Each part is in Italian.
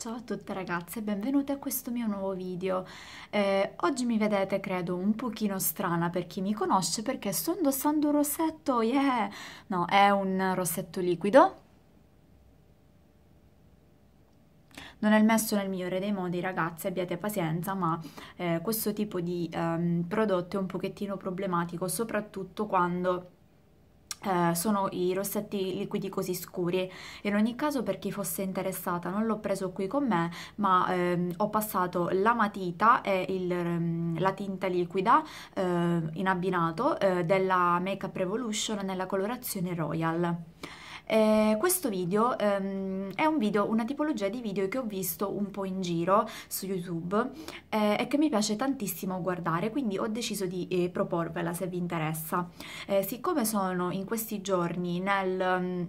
Ciao a tutte ragazze e benvenute a questo mio nuovo video. Eh, oggi mi vedete credo un pochino strana per chi mi conosce perché sto indossando un rossetto, yeah! No, è un rossetto liquido. Non è il messo nel migliore dei modi ragazze, abbiate pazienza, ma eh, questo tipo di ehm, prodotto è un pochettino problematico, soprattutto quando eh, sono i rossetti liquidi così scuri in ogni caso per chi fosse interessata non l'ho preso qui con me ma ehm, ho passato la matita e il, ehm, la tinta liquida eh, in abbinato eh, della Make Up Revolution nella colorazione Royal eh, questo video ehm, è un video, una tipologia di video che ho visto un po' in giro su YouTube eh, e che mi piace tantissimo guardare, quindi ho deciso di eh, proporvela se vi interessa. Eh, siccome sono in questi giorni nel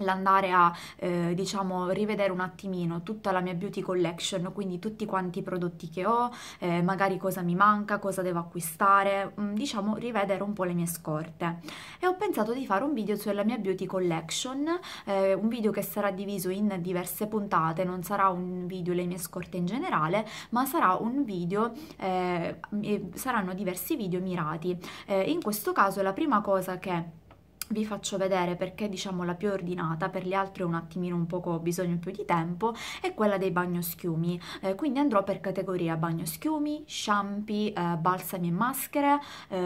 l'andare a eh, diciamo rivedere un attimino tutta la mia beauty collection quindi tutti quanti i prodotti che ho eh, magari cosa mi manca cosa devo acquistare mm, diciamo rivedere un po' le mie scorte e ho pensato di fare un video sulla mia beauty collection eh, un video che sarà diviso in diverse puntate non sarà un video le mie scorte in generale ma sarà un video eh, saranno diversi video mirati eh, in questo caso la prima cosa che vi faccio vedere perché diciamo la più ordinata, per le altre un attimino un poco bisogno più di tempo, è quella dei bagnoschiumi, eh, quindi andrò per categoria bagnoschiumi, shampoo, eh, balsami e maschere, eh,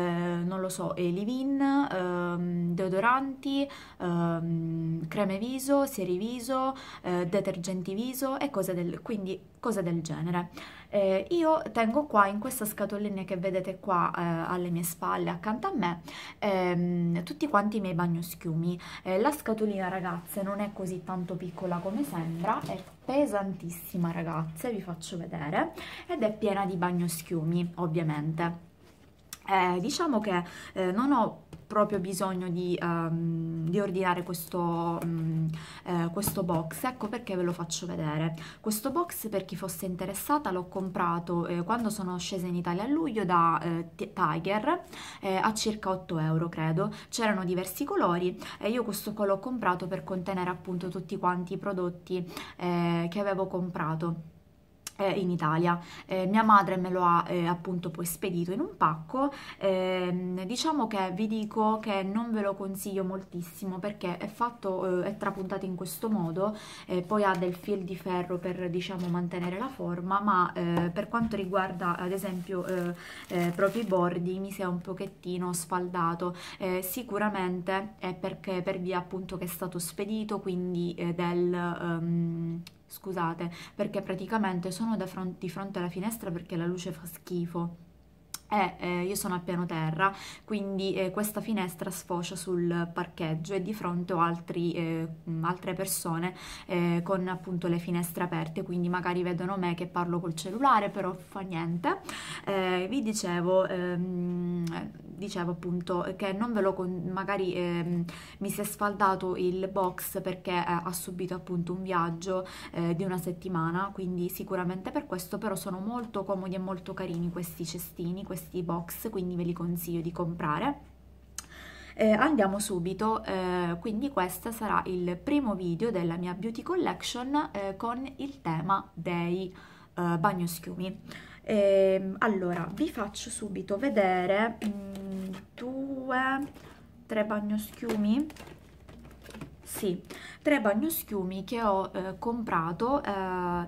non lo so, e leave-in, ehm, deodoranti, ehm, creme viso, seri viso, eh, detergenti viso e cose del, quindi cose del genere. Eh, io tengo qua in questa scatolina che vedete qua eh, alle mie spalle accanto a me ehm, tutti quanti i miei bagnoschiumi. Eh, la scatolina ragazze non è così tanto piccola come sembra, è pesantissima ragazze, vi faccio vedere, ed è piena di bagnoschiumi ovviamente. Eh, diciamo che eh, non ho proprio bisogno di, um, di ordinare questo, um, eh, questo, box, ecco perché ve lo faccio vedere. Questo box per chi fosse interessata l'ho comprato eh, quando sono scesa in Italia a luglio da eh, Tiger eh, a circa 8 euro credo, c'erano diversi colori e io questo qua l'ho comprato per contenere appunto tutti quanti i prodotti eh, che avevo comprato in Italia. Eh, mia madre me lo ha eh, appunto poi spedito in un pacco. Eh, diciamo che vi dico che non ve lo consiglio moltissimo perché è fatto, eh, è trapuntato in questo modo, eh, poi ha del fil di ferro per diciamo mantenere la forma, ma eh, per quanto riguarda ad esempio proprio i bordi mi si è un pochettino sfaldato. sicuramente è perché per via appunto che è stato spedito, quindi del... Um, scusate, perché praticamente sono fron- di fronte alla finestra perché la luce fa schifo è, eh, io sono al piano terra, quindi eh, questa finestra sfocia sul parcheggio e di fronte ho altri, eh, altre persone eh, con appunto le finestre aperte, quindi magari vedono me che parlo col cellulare, però fa niente. Eh, vi dicevo, ehm, dicevo appunto che non ve lo con magari ehm, mi si è sfaldato il box perché eh, ha subito appunto un viaggio di una settimana, quindi sicuramente per questo, però sono molto comodi e molto carini questi cestini, questi box, quindi ve li consiglio di comprare. Eh, andiamo subito, eh, quindi questo sarà il primo video della mia beauty collection eh, con il tema dei eh, bagnoschiumi. Ehm, allora, vi faccio subito vedere mh, mm, due, tre bagnoschiumi sì, tre bagnoschiumi che ho eh, comprato eh,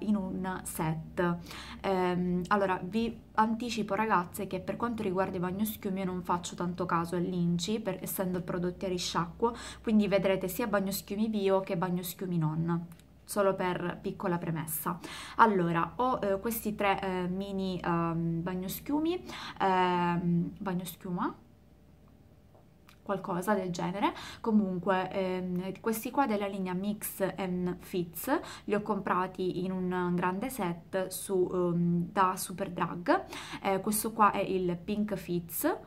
in un set. Ehm, allora, vi anticipo ragazze che per quanto riguarda i bagnoschiumi io non faccio tanto caso all'inci, essendo prodotti a risciacquo, quindi vedrete sia bagnoschiumi bio che bagnoschiumi non solo per piccola premessa. Allora, ho eh, questi tre eh, mini ehm, bagnoschiumi, ehm, bagnoschiuma, qualcosa del genere comunque ehm, questi qua della linea Mix and Fits li ho comprati in un grande set su, um, da Super Drag eh, questo qua è il Pink Fits eh,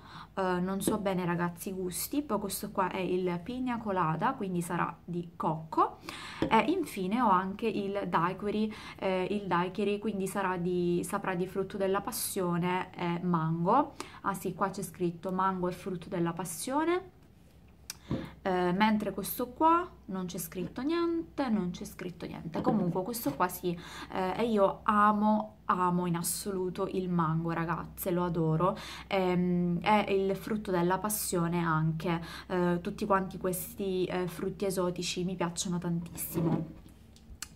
non so bene ragazzi i gusti poi questo qua è il Pina Colada quindi sarà di cocco e infine ho anche il Daiquiri eh, il Daiquiri quindi sarà di, saprà di frutto della passione e mango ah sì qua c'è scritto mango è frutto della passione eh, mentre questo qua non c'è scritto niente, non c'è scritto niente. Comunque questo qua sì, eh, e io amo, amo in assoluto il mango ragazze, lo adoro. Ehm, è il frutto della passione anche, eh, tutti quanti questi eh, frutti esotici mi piacciono tantissimo.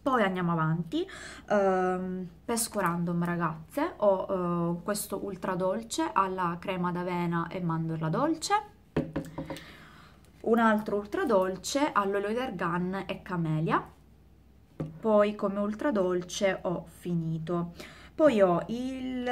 Poi andiamo avanti, ehm, pesco random ragazze, ho eh, questo ultra dolce alla crema d'avena e mandorla dolce, un altro ultra dolce all'olio d'argan e camelia, poi come ultra dolce ho finito. Poi ho, il,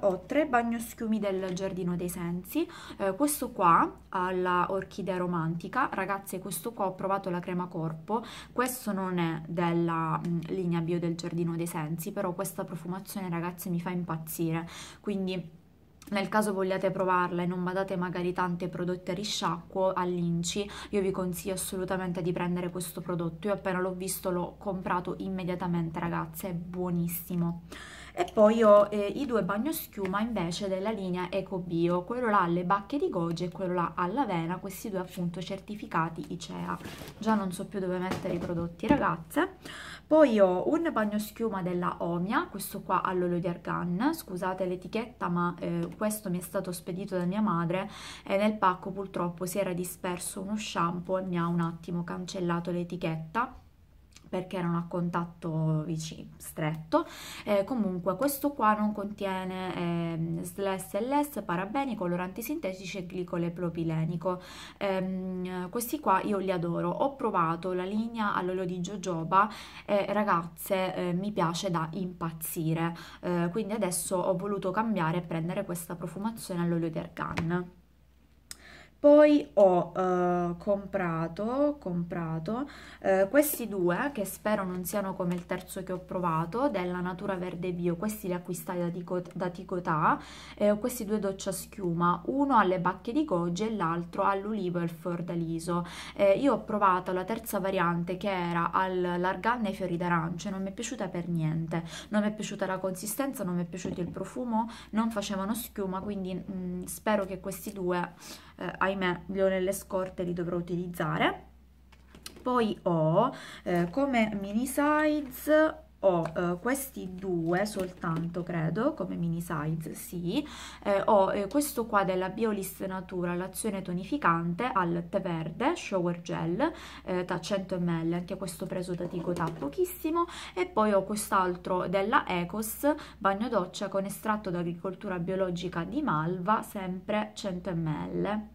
ho tre bagnoschiumi del Giardino dei Sensi, eh, questo qua alla Orchidea Romantica, ragazze questo qua ho provato la crema corpo, questo non è della mh, mm, linea bio del Giardino dei Sensi, però questa profumazione ragazze mi fa impazzire, quindi nel caso vogliate provarla e non badate magari tante prodotti a risciacquo all'inci, io vi consiglio assolutamente di prendere questo prodotto. Io appena l'ho visto l'ho comprato immediatamente, ragazze, è buonissimo e poi ho eh, i due bagnoschiuma invece della linea EcoBio, quello là alle bacche di goji e quello là all'avena, questi due appunto certificati ICEA. Già non so più dove mettere i prodotti ragazze. Poi ho un bagnoschiuma della Omia, questo qua all'olio di argan, scusate l'etichetta ma eh, questo mi è stato spedito da mia madre e nel pacco purtroppo si era disperso uno shampoo e mi ha un attimo cancellato l'etichetta perché erano a contatto vicino, stretto. Eh, comunque questo qua non contiene eh, SLS, parabeni, coloranti sintetici e glicole propilenico. Eh, questi qua io li adoro. Ho provato la linea all'olio di jojoba e ragazze eh, mi piace da impazzire. Eh, quindi adesso ho voluto cambiare e prendere questa profumazione all'olio di argan. Poi ho eh, comprato, comprato eh, questi due, che spero non siano come il terzo che ho provato, della Natura Verde Bio. Questi li acquistai da, Tico, da Ticotà. Eh, ho questi due doccia schiuma, uno alle bacche di goji e l'altro all'ulivo e al fiordaliso. Eh, io ho provato la terza variante che era al e ai fiori d'arancia. Non mi è piaciuta per niente. Non mi è piaciuta la consistenza, non mi è piaciuto il profumo, non facevano schiuma, quindi mh, mm, spero che questi due eh, ahimè li ho nelle scorte li dovrò utilizzare poi ho eh, come mini size ho eh, questi due soltanto credo come mini size sì eh, ho eh, questo qua della Biolist Natura l'azione tonificante al tè verde shower gel eh, da 100 ml anche questo preso da da pochissimo e poi ho quest'altro della Ecos bagno doccia con estratto d'agricoltura biologica di malva sempre 100 ml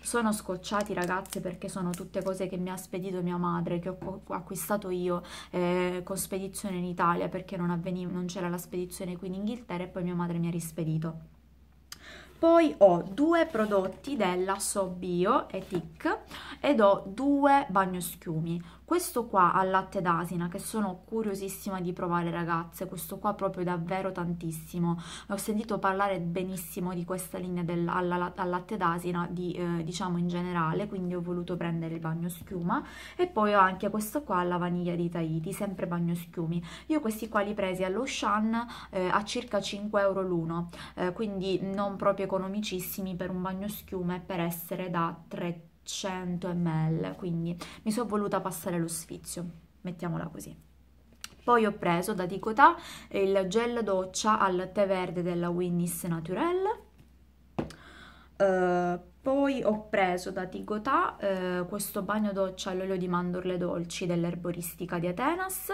sono scocciati ragazze perché sono tutte cose che mi ha spedito mia madre che ho acquistato io eh, con spedizione in Italia perché non, non c'era la spedizione qui in Inghilterra e poi mia madre mi ha rispedito poi ho due prodotti della So Bio e Tic ed ho due bagnoschiumi questo qua al latte d'asina, che sono curiosissima di provare ragazze, questo qua proprio davvero tantissimo. Ho sentito parlare benissimo di questa linea del, alla, al latte d'asina, di, eh, diciamo in generale, quindi ho voluto prendere il bagno schiuma. E poi ho anche questo qua alla vaniglia di Tahiti, sempre bagno schiumi. Io questi qua li presi allo Shan eh, a circa 5 euro l'uno, eh, quindi non proprio economicissimi per un bagno schiuma e per essere da 3 euro 100 ml, quindi mi sono voluta passare lo sfizio, mettiamola così. Poi ho preso da Ticotà il gel doccia al tè verde della Winnis Naturel. Uh, poi ho preso da Ticotà uh, eh, questo bagno doccia all'olio di mandorle dolci dell'erboristica di Atenas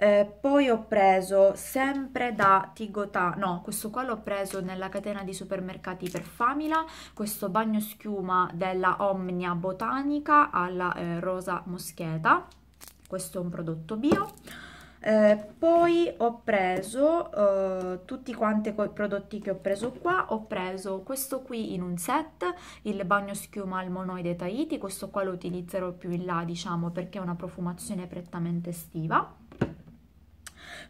eh, poi ho preso sempre da Tigotà, no, questo qua l'ho preso nella catena di supermercati per Famila, questo bagno schiuma della Omnia Botanica alla eh, rosa moscheta, questo è un prodotto bio. Eh, poi ho preso eh, tutti quanti i prodotti che ho preso qua, ho preso questo qui in un set, il bagno schiuma al monoide Tahiti, questo qua lo utilizzerò più in là diciamo perché è una profumazione prettamente estiva.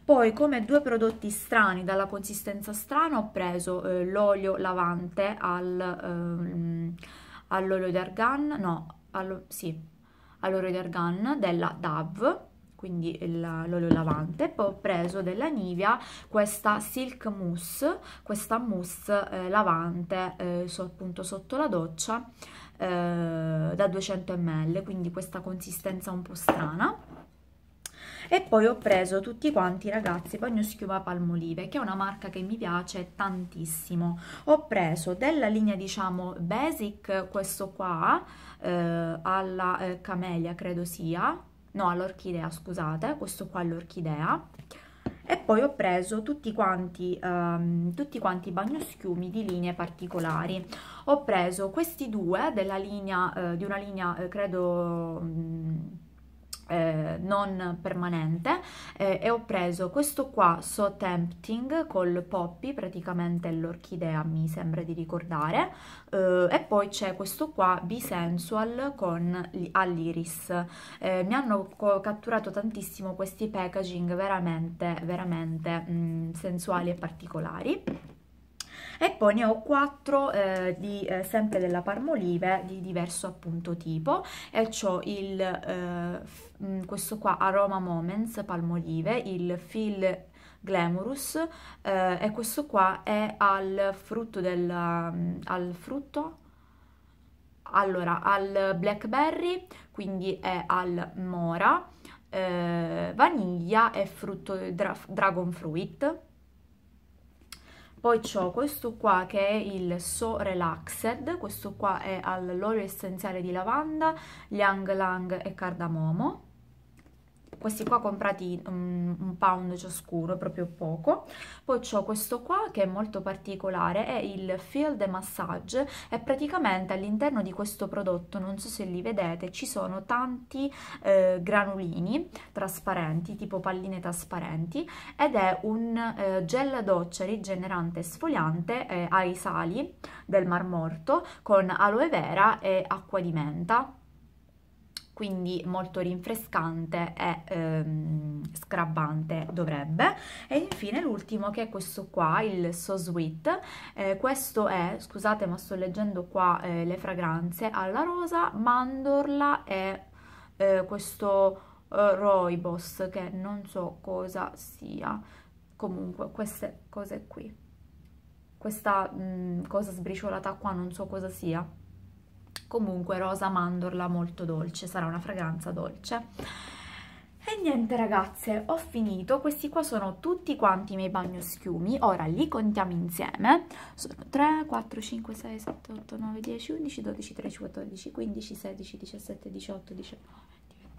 Poi come due prodotti strani dalla consistenza strana ho preso eh, l'olio lavante al, ehm, all'olio d'argan, no, allo, sì, all'olio d'argan della Dove quindi l'olio lavante, poi ho preso della Nivea questa Silk Mousse, questa mousse eh, lavante eh, so, appunto sotto la doccia eh, da 200 ml, quindi questa consistenza un po' strana e poi ho preso tutti quanti ragazzi bagnoschiuma palmolive che è una marca che mi piace tantissimo ho preso della linea diciamo basic questo qua eh, alla eh, camelia credo sia no all'orchidea scusate questo qua è l'orchidea e poi ho preso tutti quanti, um, tutti quanti bagnoschiumi di linee particolari. Ho preso questi due della linea, uh, di una linea, uh, credo... Um, eh, non permanente eh, e ho preso questo qua So Tempting col poppy praticamente l'orchidea mi sembra di ricordare eh, e poi c'è questo qua Sensual con all'iris eh, mi hanno catturato tantissimo questi packaging veramente veramente mh, mm, sensuali e particolari e poi ne ho quattro eh, di, eh, sempre della Parmolive di diverso appunto tipo e ho il, eh, mm, questo qua Aroma Moments Palmolive, il Phil Glamorous eh, e questo qua è al frutto del... Mm, al frutto? Allora, al blackberry, quindi è al mora, eh, vaniglia e frutto dra dragon fruit poi ho questo qua che è il So Relaxed, questo qua è all'olio essenziale di lavanda, liang lang e cardamomo questi qua comprati um, un pound ciascuno, proprio poco. Poi ho questo qua che è molto particolare, è il Feel the Massage, è praticamente all'interno di questo prodotto, non so se li vedete, ci sono tanti eh, granulini trasparenti, tipo palline trasparenti, ed è un eh, gel doccia rigenerante e sfogliante eh, ai sali del Mar Morto con aloe vera e acqua di menta quindi molto rinfrescante e ehm, scrabbante dovrebbe. E infine l'ultimo che è questo qua, il So Sweet, eh, questo è, scusate ma sto leggendo qua eh, le fragranze, alla rosa, mandorla e eh, questo eh, roibos che non so cosa sia, comunque queste cose qui. Questa mh, mm, cosa sbriciolata qua non so cosa sia, comunque rosa mandorla molto dolce sarà una fragranza dolce e niente ragazze ho finito questi qua sono tutti quanti i miei bagnoschiumi ora li contiamo insieme sono 3 4 5 6 7 8 9 10 11 12 13 14 15 16 17 18 19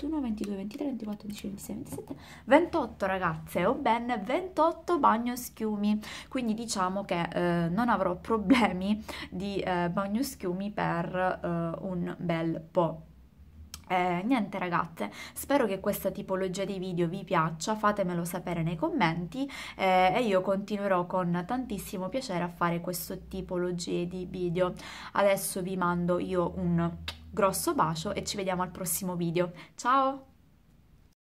21, 22, 23, 24, 25, 26, 27, 28 ragazze, ho ben 28 bagno schiumi, quindi diciamo che eh, non avrò problemi di eh, bagno schiumi per eh, un bel po'. Eh, niente ragazze, spero che questa tipologia di video vi piaccia, fatemelo sapere nei commenti eh, e io continuerò con tantissimo piacere a fare questo tipologia di video. Adesso vi mando io un grosso bacio e ci vediamo al prossimo video. Ciao!